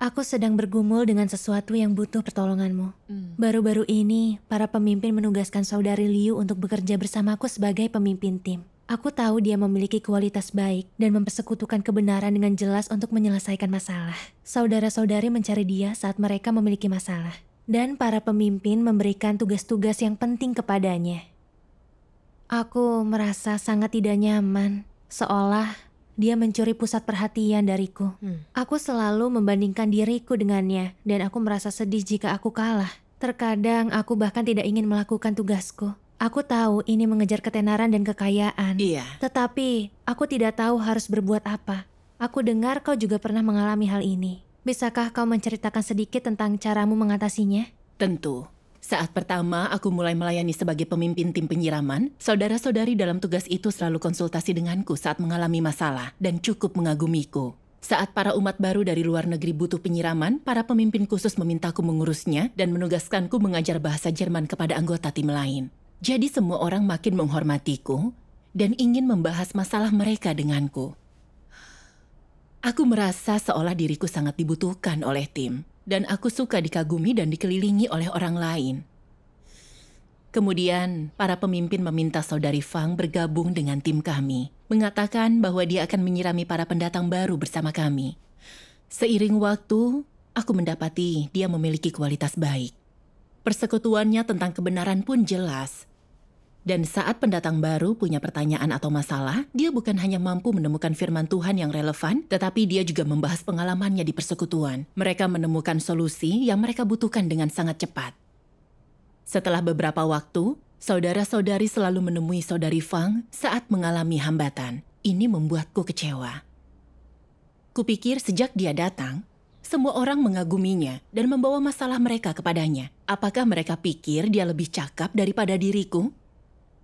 Aku sedang bergumul dengan sesuatu yang butuh pertolonganmu. Hmm. Baru-baru hmm. ini, para pemimpin menugaskan saudari Liu untuk bekerja bersamaku sebagai pemimpin tim. Aku tahu dia memiliki kualitas baik dan mempersekutukan kebenaran dengan jelas untuk menyelesaikan masalah. Saudara-saudari mencari dia saat mereka memiliki masalah. Dan para pemimpin memberikan tugas-tugas yang penting kepadanya. Aku merasa sangat tidak nyaman, seolah dia mencuri pusat perhatian dariku. Hmm. Aku selalu membandingkan diriku dengannya, dan aku merasa sedih jika aku kalah. Terkadang aku bahkan tidak ingin melakukan tugasku. Aku tahu ini mengejar ketenaran dan kekayaan. Iya. Tetapi aku tidak tahu harus berbuat apa. Aku dengar kau juga pernah mengalami hal ini. Bisakah kau menceritakan sedikit tentang caramu mengatasinya? Tentu. Saat pertama aku mulai melayani sebagai pemimpin tim penyiraman, saudara-saudari dalam tugas itu selalu konsultasi denganku saat mengalami masalah dan cukup mengagumiku. Saat para umat baru dari luar negeri butuh penyiraman, para pemimpin khusus memintaku mengurusnya dan menugaskanku mengajar bahasa Jerman kepada anggota tim lain. Jadi semua orang makin menghormatiku dan ingin membahas masalah mereka denganku. Aku merasa seolah diriku sangat dibutuhkan oleh tim dan aku suka dikagumi dan dikelilingi oleh orang lain. Kemudian, para pemimpin meminta saudari Fang bergabung dengan tim kami, mengatakan bahwa dia akan menyirami para pendatang baru bersama kami. Seiring waktu, aku mendapati dia memiliki kualitas baik. Persekutuannya tentang kebenaran pun jelas, dan saat pendatang baru punya pertanyaan atau masalah, dia bukan hanya mampu menemukan firman Tuhan yang relevan, tetapi dia juga membahas pengalamannya di persekutuan. Mereka menemukan solusi yang mereka butuhkan dengan sangat cepat. Setelah beberapa waktu, saudara-saudari selalu menemui saudari Fang saat mengalami hambatan. Ini membuatku kecewa. Kupikir sejak dia datang, semua orang mengaguminya dan membawa masalah mereka kepadanya. Apakah mereka pikir dia lebih cakap daripada diriku?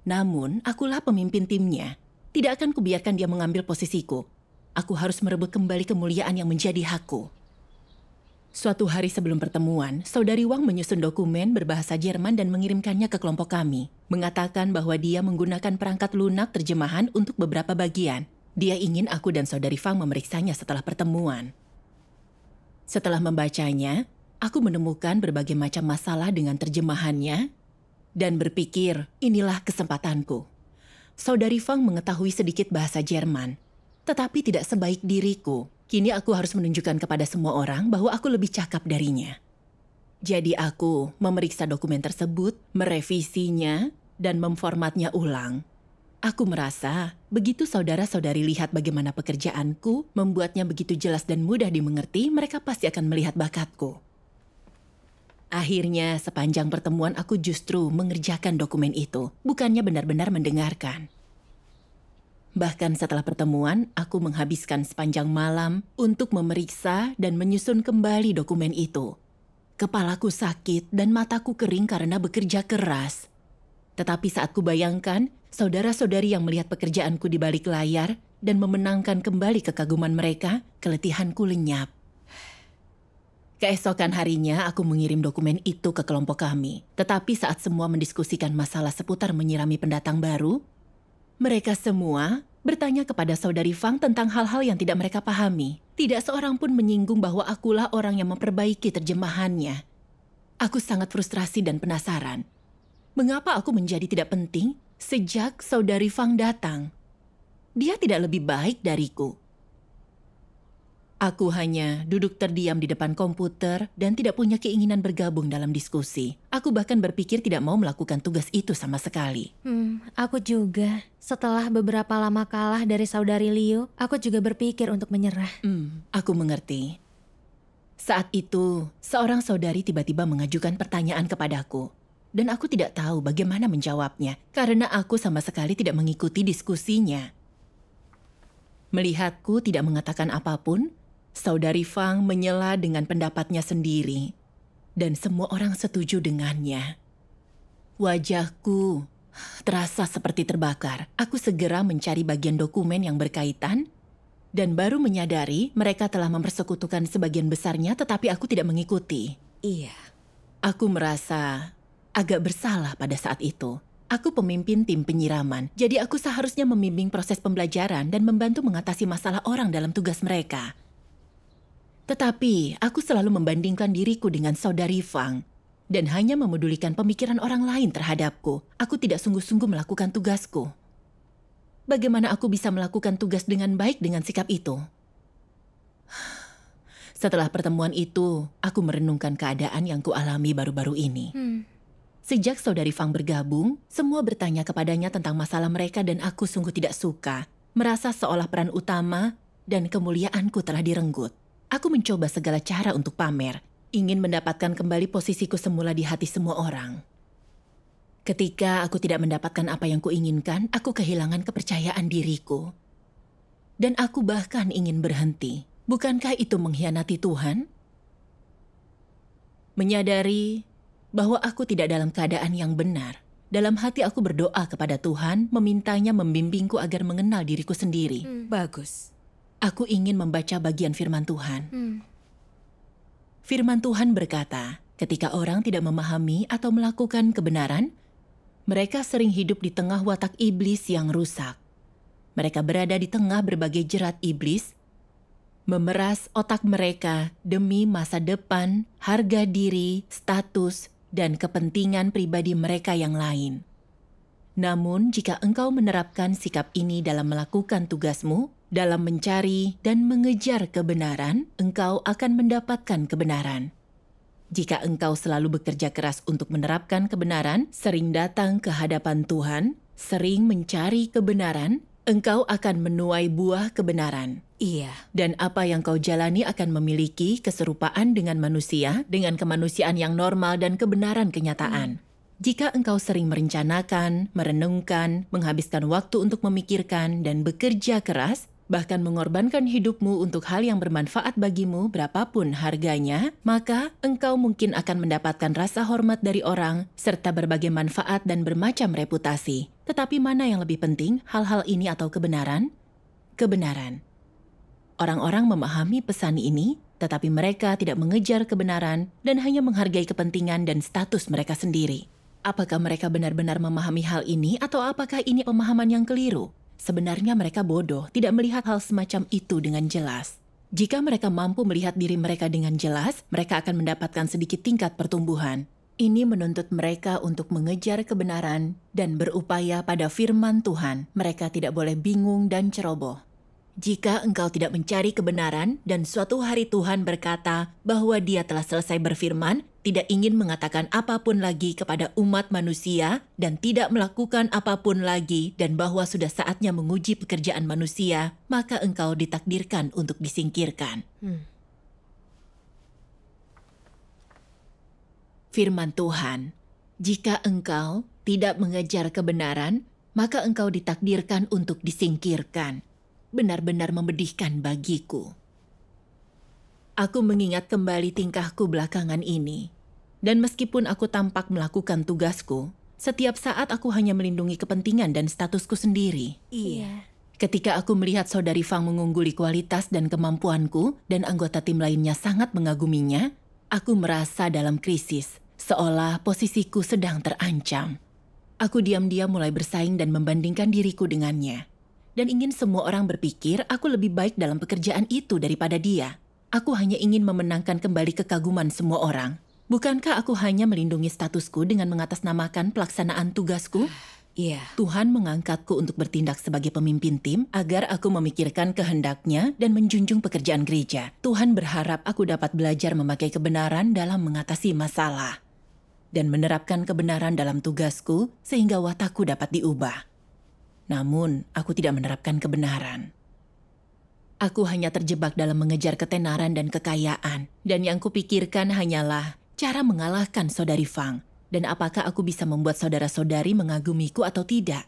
Namun, akulah pemimpin timnya. Tidak akan kubiarkan dia mengambil posisiku. Aku harus merebut kembali kemuliaan yang menjadi hakku. Suatu hari sebelum pertemuan, Saudari Wang menyusun dokumen berbahasa Jerman dan mengirimkannya ke kelompok kami. Mengatakan bahwa dia menggunakan perangkat lunak terjemahan untuk beberapa bagian. Dia ingin aku dan Saudari Fang memeriksanya setelah pertemuan. Setelah membacanya, aku menemukan berbagai macam masalah dengan terjemahannya dan berpikir inilah kesempatanku. Saudari Fang mengetahui sedikit bahasa Jerman, tetapi tidak sebaik diriku. Kini aku harus menunjukkan kepada semua orang bahwa aku lebih cakap darinya. Jadi aku memeriksa dokumen tersebut, merevisinya, dan memformatnya ulang. Aku merasa begitu saudara-saudari lihat bagaimana pekerjaanku, membuatnya begitu jelas dan mudah dimengerti, mereka pasti akan melihat bakatku. Akhirnya, sepanjang pertemuan aku justru mengerjakan dokumen itu, bukannya benar-benar mendengarkan. Bahkan setelah pertemuan, aku menghabiskan sepanjang malam untuk memeriksa dan menyusun kembali dokumen itu. Kepalaku sakit dan mataku kering karena bekerja keras. Tetapi saat kubayangkan, saudara-saudari yang melihat pekerjaanku di balik layar dan memenangkan kembali kekaguman mereka, keletihanku lenyap. Keesokan harinya, aku mengirim dokumen itu ke kelompok kami. Tetapi saat semua mendiskusikan masalah seputar menyirami pendatang baru, mereka semua bertanya kepada saudari Fang tentang hal-hal yang tidak mereka pahami. Tidak seorang pun menyinggung bahwa akulah orang yang memperbaiki terjemahannya. Aku sangat frustrasi dan penasaran. Mengapa aku menjadi tidak penting sejak saudari Fang datang? Dia tidak lebih baik dariku. Aku hanya duduk terdiam di depan komputer dan tidak punya keinginan bergabung dalam diskusi. Aku bahkan berpikir tidak mau melakukan tugas itu sama sekali. Hmm, aku juga. Setelah beberapa lama kalah dari saudari Liu, aku juga berpikir untuk menyerah. Hmm, aku mengerti. Saat itu, seorang saudari tiba-tiba mengajukan pertanyaan kepadaku. Dan aku tidak tahu bagaimana menjawabnya, karena aku sama sekali tidak mengikuti diskusinya. Melihatku tidak mengatakan apapun, Saudari Fang menyela dengan pendapatnya sendiri, dan semua orang setuju dengannya. Wajahku terasa seperti terbakar. Aku segera mencari bagian dokumen yang berkaitan, dan baru menyadari mereka telah mempersekutukan sebagian besarnya, tetapi aku tidak mengikuti. Iya. Aku merasa agak bersalah pada saat itu. Aku pemimpin tim penyiraman, jadi aku seharusnya membimbing proses pembelajaran dan membantu mengatasi masalah orang dalam tugas mereka. Tetapi aku selalu membandingkan diriku dengan saudari Fang dan hanya memedulikan pemikiran orang lain terhadapku. Aku tidak sungguh-sungguh melakukan tugasku. Bagaimana aku bisa melakukan tugas dengan baik dengan sikap itu? Setelah pertemuan itu, aku merenungkan keadaan yang kualami baru-baru ini. Hmm. Sejak saudari Fang bergabung, semua bertanya kepadanya tentang masalah mereka dan aku sungguh tidak suka. Merasa seolah peran utama dan kemuliaanku telah direnggut. Aku mencoba segala cara untuk pamer, ingin mendapatkan kembali posisiku semula di hati semua orang. Ketika aku tidak mendapatkan apa yang kuinginkan, aku kehilangan kepercayaan diriku. Dan aku bahkan ingin berhenti. Bukankah itu mengkhianati Tuhan? Menyadari bahwa aku tidak dalam keadaan yang benar, dalam hati aku berdoa kepada Tuhan, memintanya membimbingku agar mengenal diriku sendiri. Hmm. Bagus. Aku ingin membaca bagian firman Tuhan. Hmm. Firman Tuhan berkata, ketika orang tidak memahami atau melakukan kebenaran, mereka sering hidup di tengah watak iblis yang rusak. Mereka berada di tengah berbagai jerat iblis, memeras otak mereka demi masa depan, harga diri, status, dan kepentingan pribadi mereka yang lain. Namun, jika engkau menerapkan sikap ini dalam melakukan tugasmu, dalam mencari dan mengejar kebenaran, engkau akan mendapatkan kebenaran. Jika engkau selalu bekerja keras untuk menerapkan kebenaran, sering datang ke hadapan Tuhan, sering mencari kebenaran, engkau akan menuai buah kebenaran. Iya. Dan apa yang kau jalani akan memiliki keserupaan dengan manusia, dengan kemanusiaan yang normal dan kebenaran kenyataan. Hmm. Jika engkau sering merencanakan, merenungkan, menghabiskan waktu untuk memikirkan, dan bekerja keras, bahkan mengorbankan hidupmu untuk hal yang bermanfaat bagimu berapapun harganya, maka engkau mungkin akan mendapatkan rasa hormat dari orang, serta berbagai manfaat dan bermacam reputasi. Tetapi mana yang lebih penting, hal-hal ini atau kebenaran? Kebenaran. Orang-orang memahami pesan ini, tetapi mereka tidak mengejar kebenaran dan hanya menghargai kepentingan dan status mereka sendiri. Apakah mereka benar-benar memahami hal ini, atau apakah ini pemahaman yang keliru? Sebenarnya mereka bodoh, tidak melihat hal semacam itu dengan jelas. Jika mereka mampu melihat diri mereka dengan jelas, mereka akan mendapatkan sedikit tingkat pertumbuhan. Ini menuntut mereka untuk mengejar kebenaran dan berupaya pada firman Tuhan. Mereka tidak boleh bingung dan ceroboh. Jika engkau tidak mencari kebenaran dan suatu hari Tuhan berkata bahwa dia telah selesai berfirman, tidak ingin mengatakan apapun lagi kepada umat manusia dan tidak melakukan apapun lagi dan bahwa sudah saatnya menguji pekerjaan manusia, maka engkau ditakdirkan untuk disingkirkan. Hmm. Firman Tuhan, jika engkau tidak mengejar kebenaran, maka engkau ditakdirkan untuk disingkirkan benar-benar membedihkan bagiku. Aku mengingat kembali tingkahku belakangan ini, dan meskipun aku tampak melakukan tugasku, setiap saat aku hanya melindungi kepentingan dan statusku sendiri. Iya. iya. Ketika aku melihat saudari Fang mengungguli kualitas dan kemampuanku, dan anggota tim lainnya sangat mengaguminya, aku merasa dalam krisis, seolah posisiku sedang terancam. Aku diam-diam mulai bersaing dan membandingkan diriku dengannya dan ingin semua orang berpikir aku lebih baik dalam pekerjaan itu daripada dia. Aku hanya ingin memenangkan kembali kekaguman semua orang. Bukankah aku hanya melindungi statusku dengan mengatasnamakan pelaksanaan tugasku? Iya. Yeah. Tuhan mengangkatku untuk bertindak sebagai pemimpin tim agar aku memikirkan kehendaknya dan menjunjung pekerjaan gereja. Tuhan berharap aku dapat belajar memakai kebenaran dalam mengatasi masalah dan menerapkan kebenaran dalam tugasku sehingga watakku dapat diubah. Namun, aku tidak menerapkan kebenaran. Aku hanya terjebak dalam mengejar ketenaran dan kekayaan, dan yang kupikirkan hanyalah cara mengalahkan saudari Fang, dan apakah aku bisa membuat saudara-saudari mengagumiku atau tidak.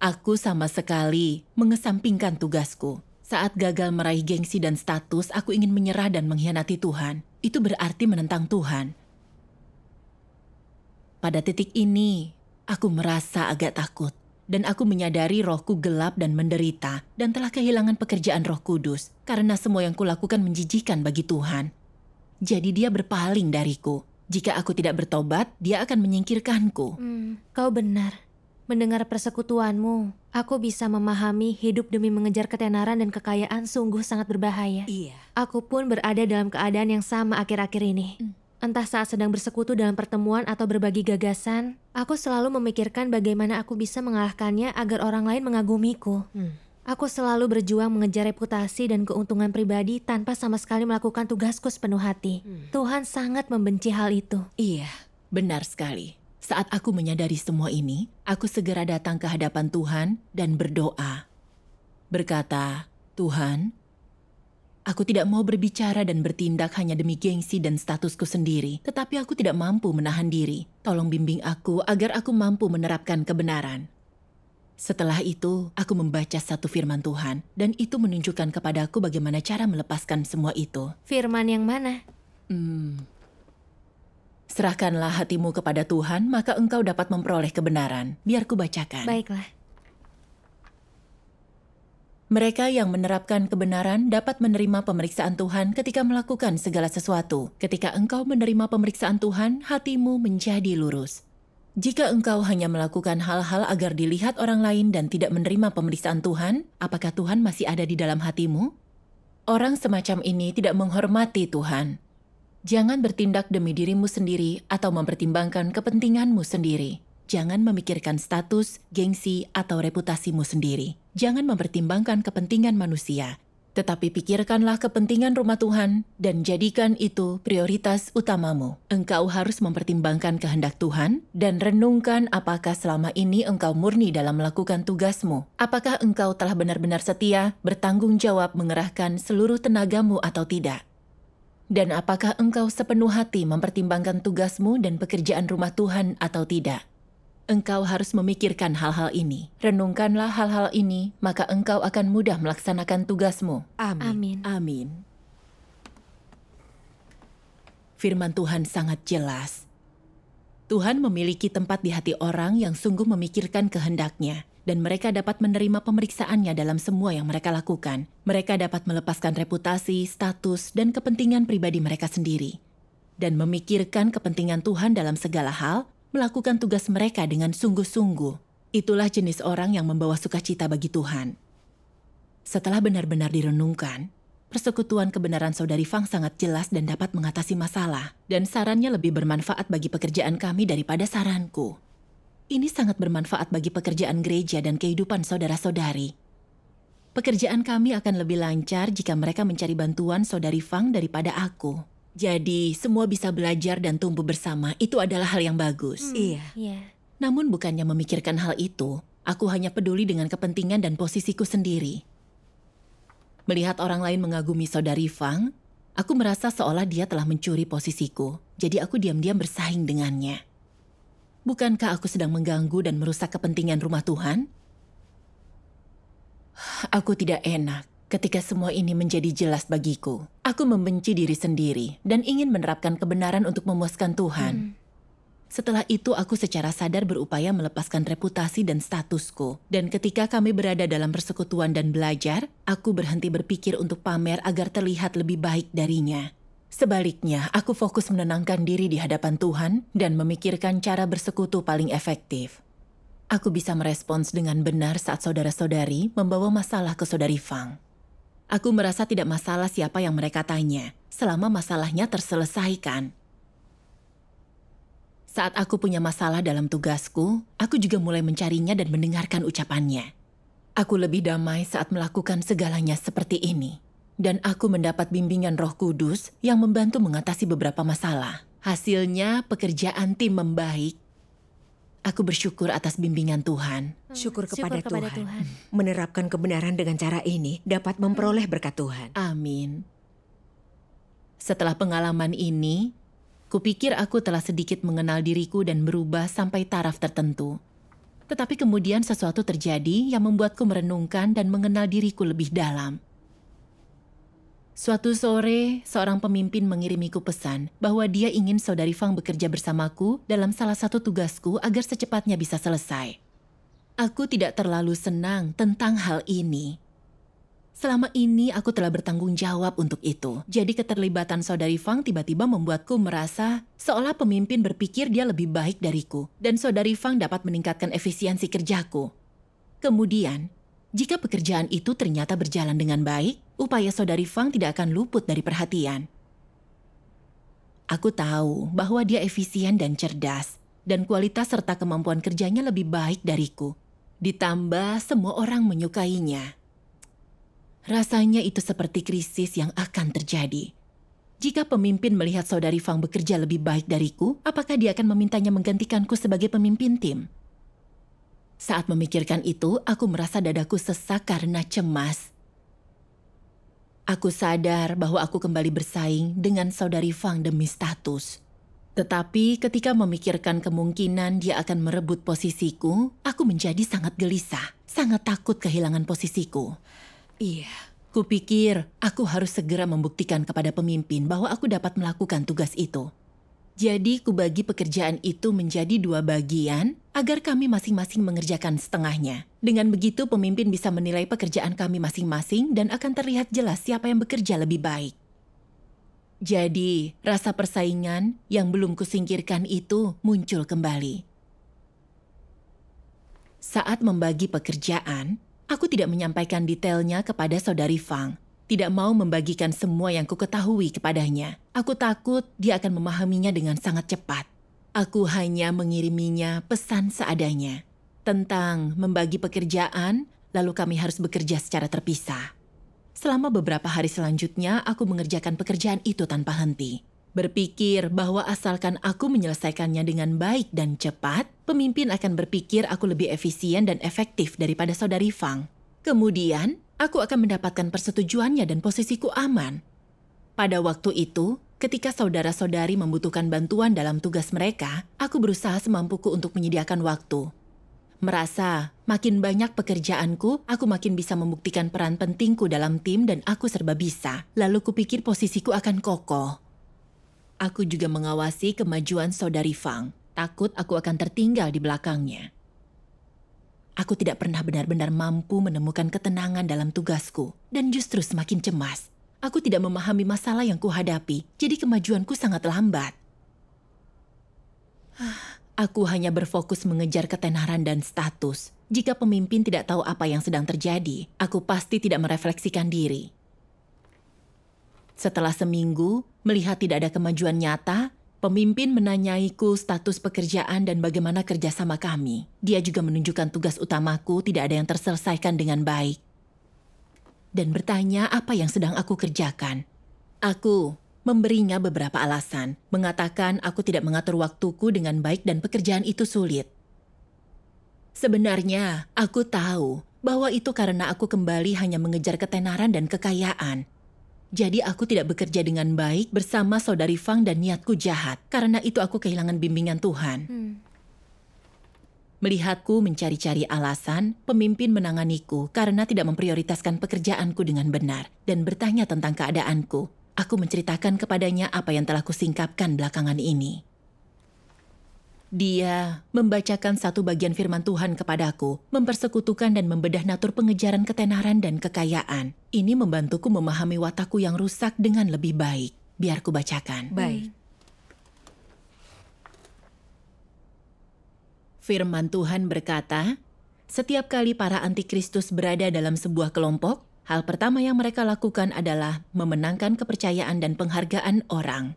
Aku sama sekali mengesampingkan tugasku. Saat gagal meraih gengsi dan status, aku ingin menyerah dan mengkhianati Tuhan. Itu berarti menentang Tuhan. Pada titik ini, aku merasa agak takut dan aku menyadari rohku gelap dan menderita dan telah kehilangan pekerjaan roh kudus karena semua yang kulakukan menjijikan bagi Tuhan. Jadi dia berpaling dariku. Jika aku tidak bertobat, dia akan menyingkirkanku. Hmm, kau benar. Mendengar persekutuanmu, aku bisa memahami hidup demi mengejar ketenaran dan kekayaan sungguh sangat berbahaya. Iya. Aku pun berada dalam keadaan yang sama akhir-akhir ini. Hmm. Entah saat sedang bersekutu dalam pertemuan atau berbagi gagasan, aku selalu memikirkan bagaimana aku bisa mengalahkannya agar orang lain mengagumiku. Hmm. Aku selalu berjuang mengejar reputasi dan keuntungan pribadi tanpa sama sekali melakukan tugasku sepenuh hati. Hmm. Tuhan sangat membenci hal itu. Iya, benar sekali. Saat aku menyadari semua ini, aku segera datang ke hadapan Tuhan dan berdoa. Berkata, Tuhan, Aku tidak mau berbicara dan bertindak hanya demi gengsi dan statusku sendiri, tetapi aku tidak mampu menahan diri. Tolong bimbing aku agar aku mampu menerapkan kebenaran. Setelah itu, aku membaca satu firman Tuhan, dan itu menunjukkan kepadaku bagaimana cara melepaskan semua itu. Firman yang mana? Hmm. Serahkanlah hatimu kepada Tuhan, maka engkau dapat memperoleh kebenaran. Biar ku bacakan. Baiklah. Mereka yang menerapkan kebenaran dapat menerima pemeriksaan Tuhan ketika melakukan segala sesuatu. Ketika engkau menerima pemeriksaan Tuhan, hatimu menjadi lurus. Jika engkau hanya melakukan hal-hal agar dilihat orang lain dan tidak menerima pemeriksaan Tuhan, apakah Tuhan masih ada di dalam hatimu? Orang semacam ini tidak menghormati Tuhan. Jangan bertindak demi dirimu sendiri atau mempertimbangkan kepentinganmu sendiri. Jangan memikirkan status, gengsi, atau reputasimu sendiri jangan mempertimbangkan kepentingan manusia, tetapi pikirkanlah kepentingan rumah Tuhan dan jadikan itu prioritas utamamu. Engkau harus mempertimbangkan kehendak Tuhan dan renungkan apakah selama ini engkau murni dalam melakukan tugasmu. Apakah engkau telah benar-benar setia, bertanggung jawab mengerahkan seluruh tenagamu atau tidak? Dan apakah engkau sepenuh hati mempertimbangkan tugasmu dan pekerjaan rumah Tuhan atau tidak? Engkau harus memikirkan hal-hal ini. Renungkanlah hal-hal ini, maka engkau akan mudah melaksanakan tugasmu. Amin. Amin. Amin. Firman Tuhan sangat jelas. Tuhan memiliki tempat di hati orang yang sungguh memikirkan kehendaknya, dan mereka dapat menerima pemeriksaannya dalam semua yang mereka lakukan. Mereka dapat melepaskan reputasi, status, dan kepentingan pribadi mereka sendiri. Dan memikirkan kepentingan Tuhan dalam segala hal melakukan tugas mereka dengan sungguh-sungguh. Itulah jenis orang yang membawa sukacita bagi Tuhan. Setelah benar-benar direnungkan, persekutuan kebenaran saudari Fang sangat jelas dan dapat mengatasi masalah, dan sarannya lebih bermanfaat bagi pekerjaan kami daripada saranku. Ini sangat bermanfaat bagi pekerjaan gereja dan kehidupan saudara-saudari. Pekerjaan kami akan lebih lancar jika mereka mencari bantuan saudari Fang daripada aku. Jadi semua bisa belajar dan tumbuh bersama itu adalah hal yang bagus. Hmm, iya. iya. Namun bukannya memikirkan hal itu, aku hanya peduli dengan kepentingan dan posisiku sendiri. Melihat orang lain mengagumi saudari Fang, aku merasa seolah dia telah mencuri posisiku. Jadi aku diam-diam bersaing dengannya. Bukankah aku sedang mengganggu dan merusak kepentingan rumah Tuhan? Aku tidak enak. Ketika semua ini menjadi jelas bagiku, aku membenci diri sendiri dan ingin menerapkan kebenaran untuk memuaskan Tuhan. Hmm. Setelah itu aku secara sadar berupaya melepaskan reputasi dan statusku. Dan ketika kami berada dalam persekutuan dan belajar, aku berhenti berpikir untuk pamer agar terlihat lebih baik darinya. Sebaliknya, aku fokus menenangkan diri di hadapan Tuhan dan memikirkan cara bersekutu paling efektif. Aku bisa merespons dengan benar saat saudara-saudari membawa masalah ke saudari Fang. Aku merasa tidak masalah siapa yang mereka tanya, selama masalahnya terselesaikan. Saat aku punya masalah dalam tugasku, aku juga mulai mencarinya dan mendengarkan ucapannya. Aku lebih damai saat melakukan segalanya seperti ini. Dan aku mendapat bimbingan roh kudus yang membantu mengatasi beberapa masalah. Hasilnya, pekerjaan tim membaik Aku bersyukur atas bimbingan Tuhan. Hmm, syukur kepada, kepada Tuhan. Tuhan. Menerapkan kebenaran dengan cara ini dapat memperoleh berkat Tuhan. Amin. Setelah pengalaman ini, kupikir aku telah sedikit mengenal diriku dan berubah sampai taraf tertentu. Tetapi kemudian sesuatu terjadi yang membuatku merenungkan dan mengenal diriku lebih dalam. Suatu sore, seorang pemimpin mengirimiku pesan bahwa dia ingin saudari Fang bekerja bersamaku dalam salah satu tugasku agar secepatnya bisa selesai. Aku tidak terlalu senang tentang hal ini. Selama ini aku telah bertanggung jawab untuk itu. Jadi keterlibatan saudari Fang tiba-tiba membuatku merasa seolah pemimpin berpikir dia lebih baik dariku dan saudari Fang dapat meningkatkan efisiensi kerjaku. Kemudian, jika pekerjaan itu ternyata berjalan dengan baik, upaya saudari Fang tidak akan luput dari perhatian. Aku tahu bahwa dia efisien dan cerdas, dan kualitas serta kemampuan kerjanya lebih baik dariku. Ditambah semua orang menyukainya. Rasanya itu seperti krisis yang akan terjadi. Jika pemimpin melihat saudari Fang bekerja lebih baik dariku, apakah dia akan memintanya menggantikanku sebagai pemimpin tim? Saat memikirkan itu, aku merasa dadaku sesak karena cemas. Aku sadar bahwa aku kembali bersaing dengan saudari Fang demi status. Tetapi ketika memikirkan kemungkinan dia akan merebut posisiku, aku menjadi sangat gelisah, sangat takut kehilangan posisiku. Iya, kupikir aku harus segera membuktikan kepada pemimpin bahwa aku dapat melakukan tugas itu. Jadi kubagi pekerjaan itu menjadi dua bagian agar kami masing-masing mengerjakan setengahnya. Dengan begitu, pemimpin bisa menilai pekerjaan kami masing-masing dan akan terlihat jelas siapa yang bekerja lebih baik. Jadi, rasa persaingan yang belum kusingkirkan itu muncul kembali. Saat membagi pekerjaan, aku tidak menyampaikan detailnya kepada saudari Fang. Tidak mau membagikan semua yang kuketahui kepadanya. Aku takut dia akan memahaminya dengan sangat cepat. Aku hanya mengiriminya pesan seadanya tentang membagi pekerjaan, lalu kami harus bekerja secara terpisah. Selama beberapa hari selanjutnya, aku mengerjakan pekerjaan itu tanpa henti. Berpikir bahwa asalkan aku menyelesaikannya dengan baik dan cepat, pemimpin akan berpikir aku lebih efisien dan efektif daripada saudari Fang. Kemudian, aku akan mendapatkan persetujuannya dan posisiku aman. Pada waktu itu, Ketika saudara-saudari membutuhkan bantuan dalam tugas mereka, aku berusaha semampuku untuk menyediakan waktu. Merasa makin banyak pekerjaanku, aku makin bisa membuktikan peran pentingku dalam tim dan aku serba bisa. Lalu kupikir posisiku akan kokoh. Aku juga mengawasi kemajuan saudari Fang. Takut aku akan tertinggal di belakangnya. Aku tidak pernah benar-benar mampu menemukan ketenangan dalam tugasku dan justru semakin cemas Aku tidak memahami masalah yang kuhadapi, jadi kemajuanku sangat lambat. Aku hanya berfokus mengejar ketenaran dan status. Jika pemimpin tidak tahu apa yang sedang terjadi, aku pasti tidak merefleksikan diri. Setelah seminggu, melihat tidak ada kemajuan nyata, pemimpin menanyaiku status pekerjaan dan bagaimana kerjasama kami. Dia juga menunjukkan tugas utamaku tidak ada yang terselesaikan dengan baik dan bertanya apa yang sedang aku kerjakan. Aku memberinya beberapa alasan, mengatakan aku tidak mengatur waktuku dengan baik dan pekerjaan itu sulit. Sebenarnya, aku tahu bahwa itu karena aku kembali hanya mengejar ketenaran dan kekayaan. Jadi aku tidak bekerja dengan baik bersama saudari Fang dan niatku jahat. Karena itu aku kehilangan bimbingan Tuhan. Hmm. Melihatku mencari-cari alasan, pemimpin menanganiku karena tidak memprioritaskan pekerjaanku dengan benar dan bertanya tentang keadaanku. Aku menceritakan kepadanya apa yang telah kusingkapkan belakangan ini. Dia membacakan satu bagian firman Tuhan kepadaku, mempersekutukan dan membedah natur pengejaran ketenaran dan kekayaan. Ini membantuku memahami watakku yang rusak dengan lebih baik. Biar ku bacakan. Baik. Firman Tuhan berkata, setiap kali para antikristus berada dalam sebuah kelompok, hal pertama yang mereka lakukan adalah memenangkan kepercayaan dan penghargaan orang,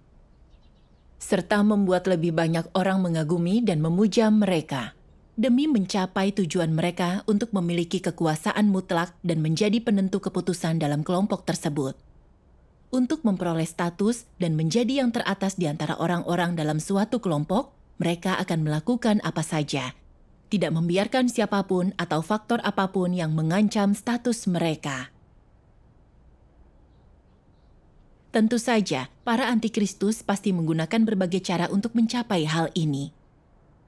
serta membuat lebih banyak orang mengagumi dan memuja mereka demi mencapai tujuan mereka untuk memiliki kekuasaan mutlak dan menjadi penentu keputusan dalam kelompok tersebut. Untuk memperoleh status dan menjadi yang teratas di antara orang-orang dalam suatu kelompok, mereka akan melakukan apa saja, tidak membiarkan siapapun atau faktor apapun yang mengancam status mereka. Tentu saja, para antikristus pasti menggunakan berbagai cara untuk mencapai hal ini.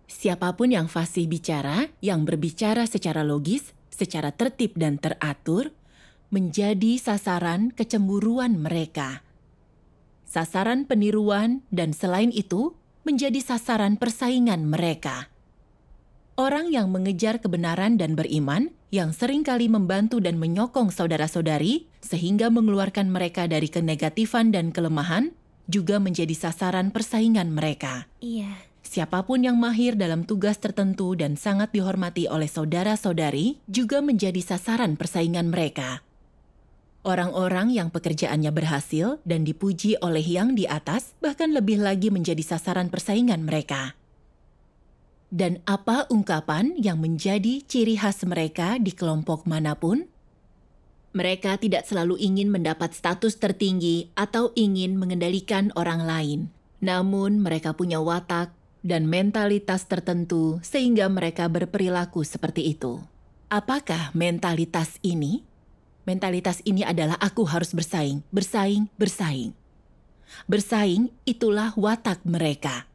Siapapun yang fasih bicara, yang berbicara secara logis, secara tertib dan teratur, menjadi sasaran kecemburuan mereka. Sasaran peniruan dan selain itu, menjadi sasaran persaingan mereka. Orang yang mengejar kebenaran dan beriman, yang seringkali membantu dan menyokong saudara-saudari, sehingga mengeluarkan mereka dari kenegatifan dan kelemahan, juga menjadi sasaran persaingan mereka. Iya. Siapapun yang mahir dalam tugas tertentu dan sangat dihormati oleh saudara-saudari juga menjadi sasaran persaingan mereka. Orang-orang yang pekerjaannya berhasil dan dipuji oleh yang di atas bahkan lebih lagi menjadi sasaran persaingan mereka. Dan apa ungkapan yang menjadi ciri khas mereka di kelompok manapun? Mereka tidak selalu ingin mendapat status tertinggi atau ingin mengendalikan orang lain. Namun, mereka punya watak dan mentalitas tertentu sehingga mereka berperilaku seperti itu. Apakah mentalitas ini Mentalitas ini adalah aku harus bersaing, bersaing, bersaing. Bersaing itulah watak mereka.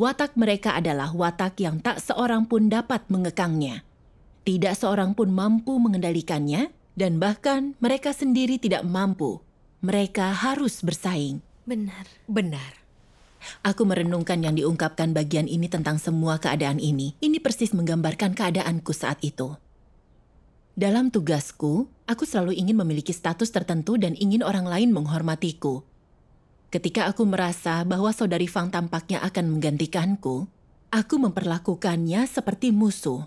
Watak mereka adalah watak yang tak seorang pun dapat mengekangnya. Tidak seorang pun mampu mengendalikannya, dan bahkan mereka sendiri tidak mampu. Mereka harus bersaing. Benar. Benar. Aku merenungkan yang diungkapkan bagian ini tentang semua keadaan ini. Ini persis menggambarkan keadaanku saat itu. Dalam tugasku, aku selalu ingin memiliki status tertentu dan ingin orang lain menghormatiku. Ketika aku merasa bahwa saudari Fang tampaknya akan menggantikanku, aku memperlakukannya seperti musuh.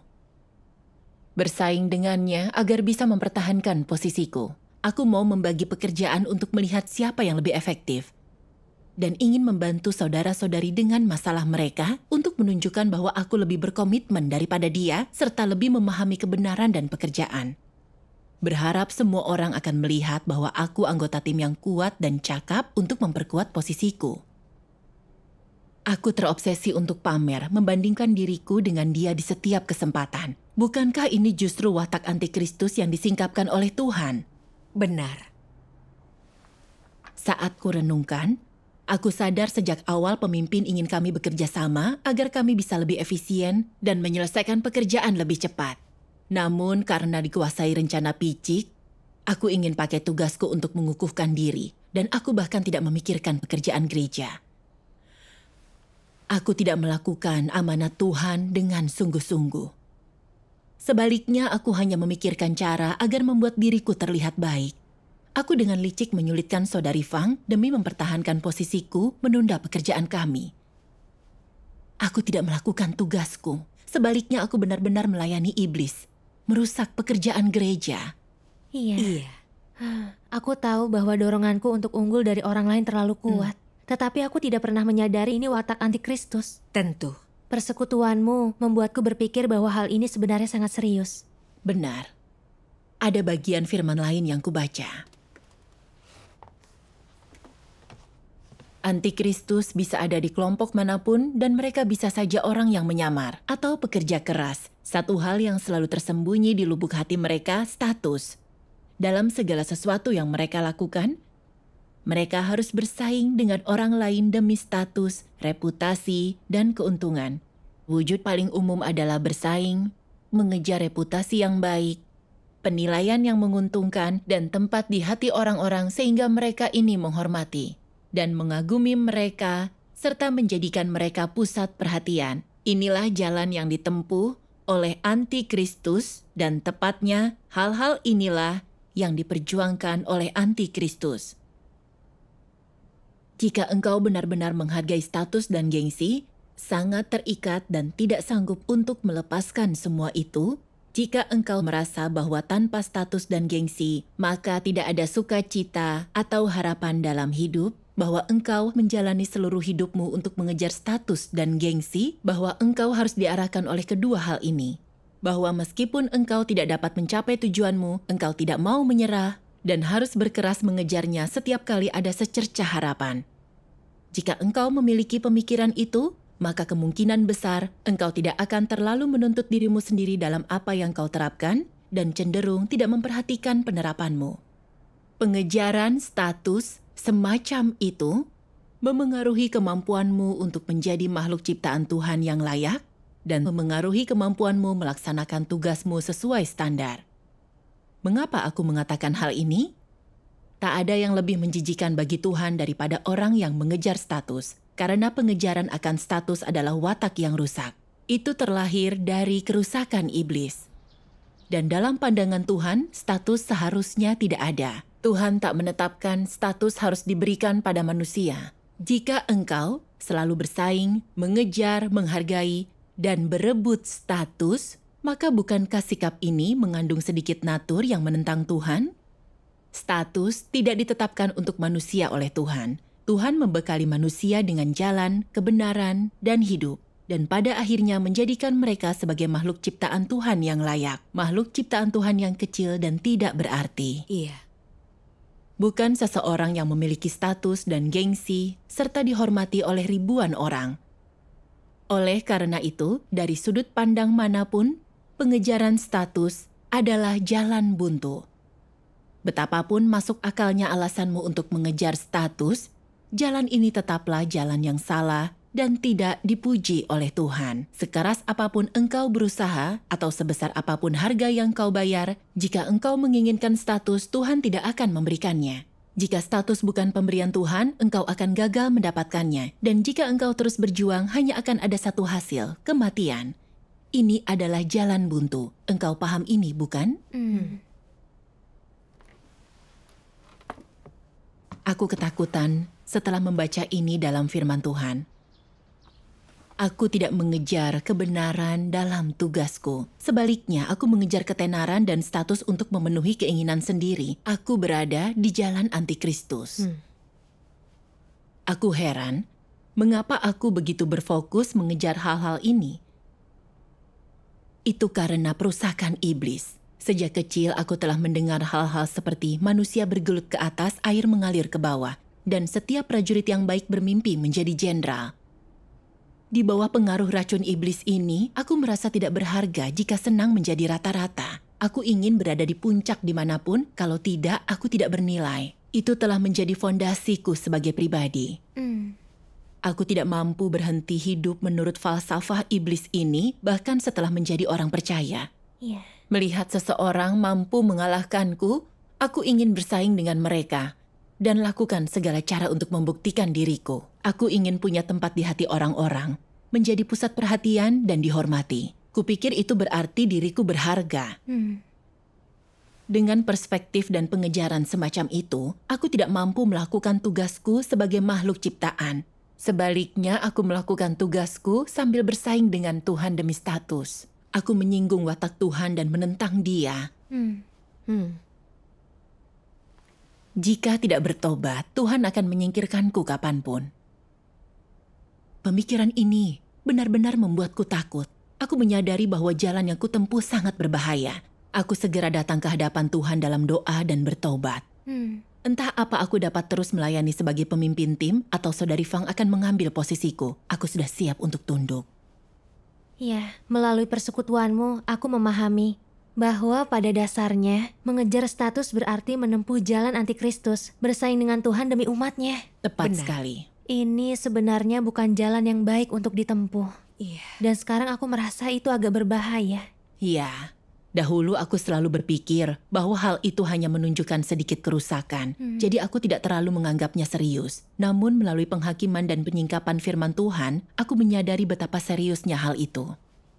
Bersaing dengannya agar bisa mempertahankan posisiku. Aku mau membagi pekerjaan untuk melihat siapa yang lebih efektif dan ingin membantu saudara-saudari dengan masalah mereka untuk menunjukkan bahwa aku lebih berkomitmen daripada dia serta lebih memahami kebenaran dan pekerjaan. Berharap semua orang akan melihat bahwa aku anggota tim yang kuat dan cakap untuk memperkuat posisiku. Aku terobsesi untuk pamer, membandingkan diriku dengan dia di setiap kesempatan. Bukankah ini justru watak antikristus yang disingkapkan oleh Tuhan? Benar. Saat kurenungkan, Aku sadar sejak awal pemimpin ingin kami bekerja sama agar kami bisa lebih efisien dan menyelesaikan pekerjaan lebih cepat. Namun karena dikuasai rencana picik, aku ingin pakai tugasku untuk mengukuhkan diri dan aku bahkan tidak memikirkan pekerjaan gereja. Aku tidak melakukan amanat Tuhan dengan sungguh-sungguh. Sebaliknya aku hanya memikirkan cara agar membuat diriku terlihat baik Aku dengan licik menyulitkan saudari Fang demi mempertahankan posisiku menunda pekerjaan kami. Aku tidak melakukan tugasku. Sebaliknya aku benar-benar melayani iblis. Merusak pekerjaan gereja. Iya. Iya. Aku tahu bahwa doronganku untuk unggul dari orang lain terlalu hmm. kuat. Hmm. Tetapi aku tidak pernah menyadari ini watak antikristus. Tentu. Persekutuanmu membuatku berpikir bahwa hal ini sebenarnya sangat serius. Benar. Ada bagian firman lain yang kubaca. Antikristus bisa ada di kelompok manapun dan mereka bisa saja orang yang menyamar atau pekerja keras. Satu hal yang selalu tersembunyi di lubuk hati mereka, status. Dalam segala sesuatu yang mereka lakukan, mereka harus bersaing dengan orang lain demi status, reputasi, dan keuntungan. Wujud paling umum adalah bersaing, mengejar reputasi yang baik, penilaian yang menguntungkan, dan tempat di hati orang-orang sehingga mereka ini menghormati dan mengagumi mereka, serta menjadikan mereka pusat perhatian. Inilah jalan yang ditempuh oleh antikristus dan tepatnya hal-hal inilah yang diperjuangkan oleh antikristus. Jika engkau benar-benar menghargai status dan gengsi, sangat terikat dan tidak sanggup untuk melepaskan semua itu, jika engkau merasa bahwa tanpa status dan gengsi, maka tidak ada sukacita atau harapan dalam hidup, bahwa engkau menjalani seluruh hidupmu untuk mengejar status dan gengsi, bahwa engkau harus diarahkan oleh kedua hal ini. Bahwa meskipun engkau tidak dapat mencapai tujuanmu, engkau tidak mau menyerah dan harus berkeras mengejarnya setiap kali ada secerca harapan. Jika engkau memiliki pemikiran itu, maka kemungkinan besar engkau tidak akan terlalu menuntut dirimu sendiri dalam apa yang kau terapkan dan cenderung tidak memperhatikan penerapanmu. Pengejaran status semacam itu memengaruhi kemampuanmu untuk menjadi makhluk ciptaan Tuhan yang layak dan memengaruhi kemampuanmu melaksanakan tugasmu sesuai standar. Mengapa aku mengatakan hal ini? Tak ada yang lebih menjijikan bagi Tuhan daripada orang yang mengejar status, karena pengejaran akan status adalah watak yang rusak. Itu terlahir dari kerusakan iblis. Dan dalam pandangan Tuhan, status seharusnya tidak ada Tuhan tak menetapkan status harus diberikan pada manusia. Jika engkau selalu bersaing, mengejar, menghargai, dan berebut status, maka bukankah sikap ini mengandung sedikit natur yang menentang Tuhan? Status tidak ditetapkan untuk manusia oleh Tuhan. Tuhan membekali manusia dengan jalan, kebenaran, dan hidup dan pada akhirnya menjadikan mereka sebagai makhluk ciptaan Tuhan yang layak, makhluk ciptaan Tuhan yang kecil dan tidak berarti. Iya bukan seseorang yang memiliki status dan gengsi, serta dihormati oleh ribuan orang. Oleh karena itu, dari sudut pandang manapun, pengejaran status adalah jalan buntu. Betapapun masuk akalnya alasanmu untuk mengejar status, jalan ini tetaplah jalan yang salah dan tidak dipuji oleh Tuhan. Sekeras apapun engkau berusaha atau sebesar apapun harga yang kau bayar, jika engkau menginginkan status, Tuhan tidak akan memberikannya. Jika status bukan pemberian Tuhan, engkau akan gagal mendapatkannya. Dan jika engkau terus berjuang, hanya akan ada satu hasil, kematian. Ini adalah jalan buntu. Engkau paham ini, bukan? Mm. Aku ketakutan setelah membaca ini dalam firman Tuhan. Aku tidak mengejar kebenaran dalam tugasku. Sebaliknya, aku mengejar ketenaran dan status untuk memenuhi keinginan sendiri. Aku berada di jalan antikristus. Hmm. Aku heran, mengapa aku begitu berfokus mengejar hal-hal ini? Itu karena perusakan iblis. Sejak kecil aku telah mendengar hal-hal seperti manusia bergelut ke atas, air mengalir ke bawah, dan setiap prajurit yang baik bermimpi menjadi jenderal. Di bawah pengaruh racun iblis ini, aku merasa tidak berharga jika senang menjadi rata-rata. Aku ingin berada di puncak dimanapun, kalau tidak, aku tidak bernilai. Itu telah menjadi fondasiku sebagai pribadi. Mm. Aku tidak mampu berhenti hidup menurut falsafah iblis ini, bahkan setelah menjadi orang percaya. Yeah. Melihat seseorang mampu mengalahkanku, aku ingin bersaing dengan mereka dan lakukan segala cara untuk membuktikan diriku. Aku ingin punya tempat di hati orang-orang, menjadi pusat perhatian dan dihormati. Kupikir itu berarti diriku berharga. Hmm. Dengan perspektif dan pengejaran semacam itu, aku tidak mampu melakukan tugasku sebagai makhluk ciptaan. Sebaliknya, aku melakukan tugasku sambil bersaing dengan Tuhan demi status. Aku menyinggung watak Tuhan dan menentang Dia. Hmm. Hmm. Jika tidak bertobat, Tuhan akan menyingkirkanku kapanpun. Pemikiran ini benar-benar membuatku takut. Aku menyadari bahwa jalan yang kutempuh sangat berbahaya. Aku segera datang ke hadapan Tuhan dalam doa dan bertobat. Hmm. Entah apa aku dapat terus melayani sebagai pemimpin tim atau saudari Fang akan mengambil posisiku. Aku sudah siap untuk tunduk. Ya, melalui persekutuanmu, aku memahami bahwa pada dasarnya mengejar status berarti menempuh jalan antikristus, bersaing dengan Tuhan demi umatnya. Tepat Benar. sekali. Ini sebenarnya bukan jalan yang baik untuk ditempuh. Iya. Dan sekarang aku merasa itu agak berbahaya. Iya. Dahulu aku selalu berpikir bahwa hal itu hanya menunjukkan sedikit kerusakan. Hmm. Jadi aku tidak terlalu menganggapnya serius. Namun melalui penghakiman dan penyingkapan firman Tuhan, aku menyadari betapa seriusnya hal itu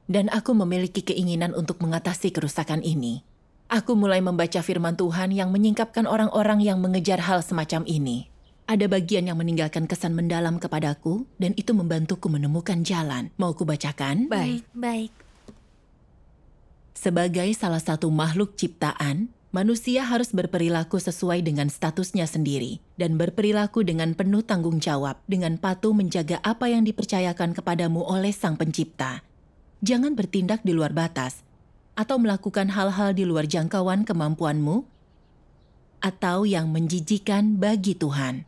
dan aku memiliki keinginan untuk mengatasi kerusakan ini. Aku mulai membaca firman Tuhan yang menyingkapkan orang-orang yang mengejar hal semacam ini. Ada bagian yang meninggalkan kesan mendalam kepadaku, dan itu membantuku menemukan jalan. Mau kubacakan? Baik. Baik. Sebagai salah satu makhluk ciptaan, manusia harus berperilaku sesuai dengan statusnya sendiri dan berperilaku dengan penuh tanggung jawab dengan patuh menjaga apa yang dipercayakan kepadamu oleh Sang Pencipta jangan bertindak di luar batas atau melakukan hal-hal di luar jangkauan kemampuanmu atau yang menjijikan bagi Tuhan.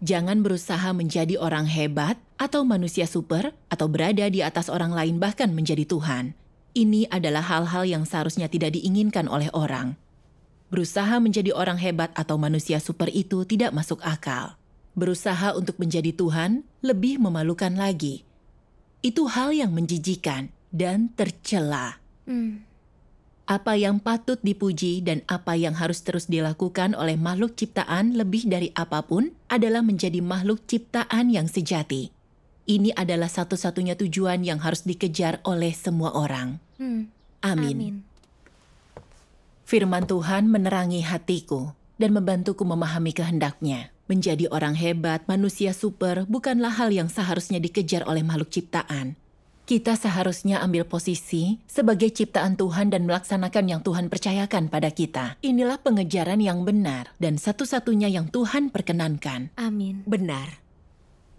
Jangan berusaha menjadi orang hebat atau manusia super atau berada di atas orang lain bahkan menjadi Tuhan. Ini adalah hal-hal yang seharusnya tidak diinginkan oleh orang. Berusaha menjadi orang hebat atau manusia super itu tidak masuk akal. Berusaha untuk menjadi Tuhan lebih memalukan lagi itu hal yang menjijikan dan tercela. Hmm. Apa yang patut dipuji dan apa yang harus terus dilakukan oleh makhluk ciptaan lebih dari apapun adalah menjadi makhluk ciptaan yang sejati. Ini adalah satu-satunya tujuan yang harus dikejar oleh semua orang. Hmm. Amin. Amin. Firman Tuhan menerangi hatiku dan membantuku memahami kehendaknya. Menjadi orang hebat, manusia super, bukanlah hal yang seharusnya dikejar oleh makhluk ciptaan. Kita seharusnya ambil posisi sebagai ciptaan Tuhan dan melaksanakan yang Tuhan percayakan pada kita. Inilah pengejaran yang benar dan satu-satunya yang Tuhan perkenankan. Amin. Benar.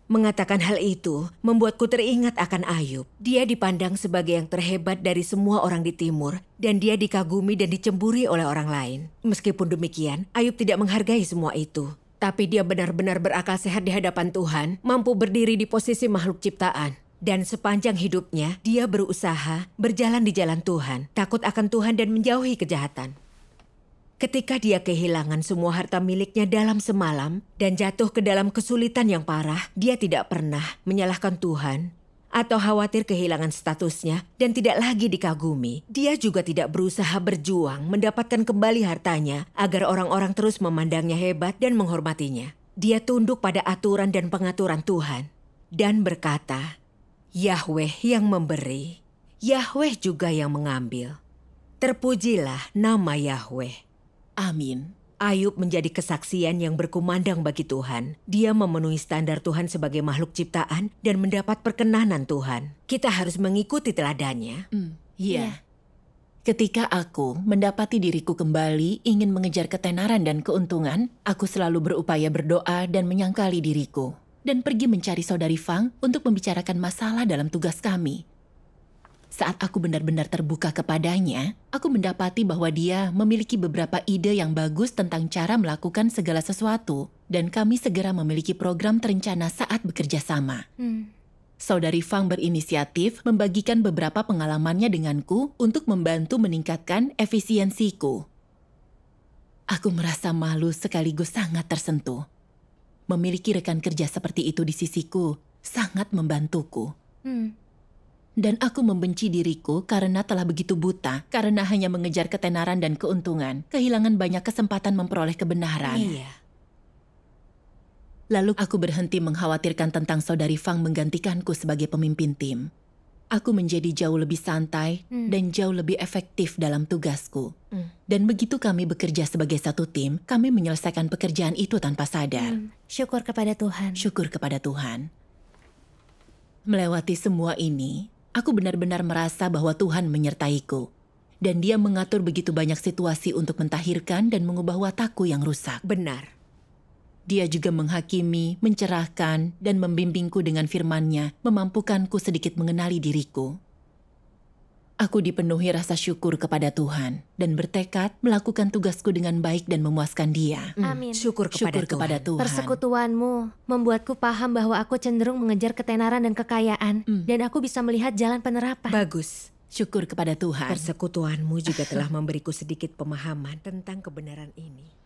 Mengatakan hal itu membuatku teringat akan Ayub. Dia dipandang sebagai yang terhebat dari semua orang di timur dan dia dikagumi dan dicemburi oleh orang lain. Meskipun demikian, Ayub tidak menghargai semua itu. Tapi dia benar-benar berakal sehat di hadapan Tuhan, mampu berdiri di posisi makhluk ciptaan. Dan sepanjang hidupnya, dia berusaha berjalan di jalan Tuhan, takut akan Tuhan dan menjauhi kejahatan. Ketika dia kehilangan semua harta miliknya dalam semalam dan jatuh ke dalam kesulitan yang parah, dia tidak pernah menyalahkan Tuhan atau khawatir kehilangan statusnya dan tidak lagi dikagumi. Dia juga tidak berusaha berjuang mendapatkan kembali hartanya agar orang-orang terus memandangnya hebat dan menghormatinya. Dia tunduk pada aturan dan pengaturan Tuhan dan berkata, Yahweh yang memberi, Yahweh juga yang mengambil. Terpujilah nama Yahweh. Amin. Ayub menjadi kesaksian yang berkumandang bagi Tuhan. Dia memenuhi standar Tuhan sebagai makhluk ciptaan dan mendapat perkenanan Tuhan. Kita harus mengikuti teladannya. Hmm, iya. Mm, iya. yeah. Ketika aku mendapati diriku kembali ingin mengejar ketenaran dan keuntungan, aku selalu berupaya berdoa dan menyangkali diriku. Dan pergi mencari saudari Fang untuk membicarakan masalah dalam tugas kami. Saat aku benar-benar terbuka kepadanya, aku mendapati bahwa dia memiliki beberapa ide yang bagus tentang cara melakukan segala sesuatu, dan kami segera memiliki program terencana saat bekerja sama. Hmm. Saudari Fang berinisiatif membagikan beberapa pengalamannya denganku untuk membantu meningkatkan efisiensiku. Aku merasa malu sekaligus sangat tersentuh. Memiliki rekan kerja seperti itu di sisiku sangat membantuku. Hmm. Dan aku membenci diriku karena telah begitu buta, karena hanya mengejar ketenaran dan keuntungan, kehilangan banyak kesempatan memperoleh kebenaran. Iya. Lalu aku berhenti mengkhawatirkan tentang saudari Fang menggantikanku sebagai pemimpin tim. Aku menjadi jauh lebih santai hmm. dan jauh lebih efektif dalam tugasku. Hmm. Dan begitu kami bekerja sebagai satu tim, kami menyelesaikan pekerjaan itu tanpa sadar. Hmm. Syukur kepada Tuhan. Syukur kepada Tuhan. Melewati semua ini, aku benar-benar merasa bahwa Tuhan menyertaiku. Dan dia mengatur begitu banyak situasi untuk mentahirkan dan mengubah watakku yang rusak. Benar. Dia juga menghakimi, mencerahkan, dan membimbingku dengan firmannya, memampukanku sedikit mengenali diriku. Aku dipenuhi rasa syukur kepada Tuhan dan bertekad melakukan tugasku dengan baik dan memuaskan Dia. Hmm. Amin. Syukur kepada Tuhan. Kepada Tuhan. Persekutuanmu membuatku paham bahwa aku cenderung mengejar ketenaran dan kekayaan mm. dan aku bisa melihat jalan penerapan. Bagus. Syukur kepada Tuhan. Persekutuanmu juga telah memberiku sedikit pemahaman tentang kebenaran ini.